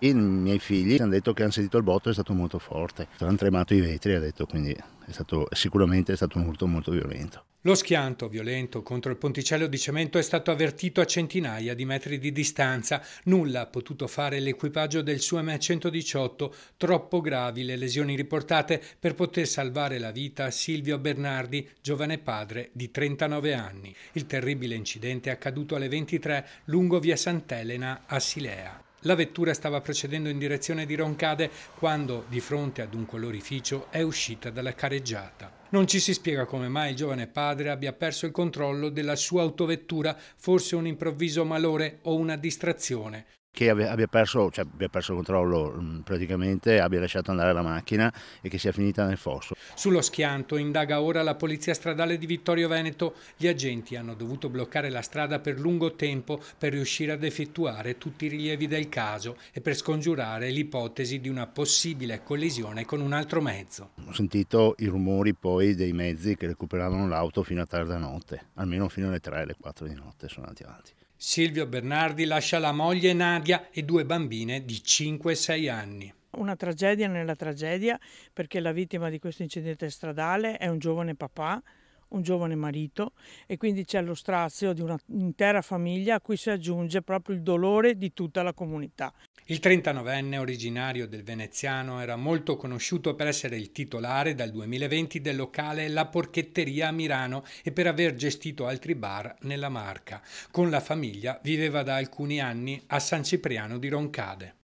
I miei figli hanno detto che hanno sentito il botto, è stato molto forte. Hanno tremato i vetri, ha detto, quindi è stato, sicuramente è stato un urto molto violento. Lo schianto violento contro il ponticello di cemento è stato avvertito a centinaia di metri di distanza. Nulla ha potuto fare l'equipaggio del suo M118, troppo gravi le lesioni riportate per poter salvare la vita a Silvio Bernardi, giovane padre di 39 anni. Il terribile incidente è accaduto alle 23 lungo via Sant'Elena a Silea. La vettura stava procedendo in direzione di Roncade quando, di fronte ad un colorificio, è uscita dalla careggiata. Non ci si spiega come mai il giovane padre abbia perso il controllo della sua autovettura, forse un improvviso malore o una distrazione che abbia perso, cioè, abbia perso, il controllo mm, praticamente, abbia lasciato andare la macchina e che sia finita nel fosso. Sullo schianto indaga ora la Polizia Stradale di Vittorio Veneto. Gli agenti hanno dovuto bloccare la strada per lungo tempo per riuscire ad effettuare tutti i rilievi del caso e per scongiurare l'ipotesi di una possibile collisione con un altro mezzo. Ho sentito i rumori poi dei mezzi che recuperavano l'auto fino a tarda notte, almeno fino alle 3, alle 4 di notte sono andati avanti. Silvio Bernardi lascia la moglie Nadia e due bambine di 5 6 anni. Una tragedia nella tragedia perché la vittima di questo incidente stradale è un giovane papà un giovane marito e quindi c'è lo strazio di un'intera famiglia a cui si aggiunge proprio il dolore di tutta la comunità. Il 39enne originario del Veneziano era molto conosciuto per essere il titolare dal 2020 del locale La Porchetteria a Milano e per aver gestito altri bar nella marca. Con la famiglia viveva da alcuni anni a San Cipriano di Roncade.